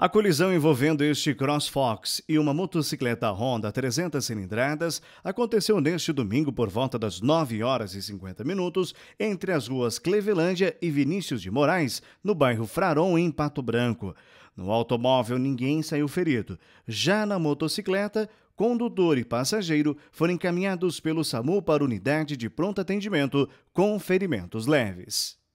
A colisão envolvendo este CrossFox e uma motocicleta Honda 300 cilindradas aconteceu neste domingo por volta das 9 horas e 50 minutos entre as ruas Clevelândia e Vinícius de Moraes, no bairro Fraron, em Pato Branco. No automóvel, ninguém saiu ferido. Já na motocicleta, condutor e passageiro foram encaminhados pelo SAMU para unidade de pronto atendimento com ferimentos leves.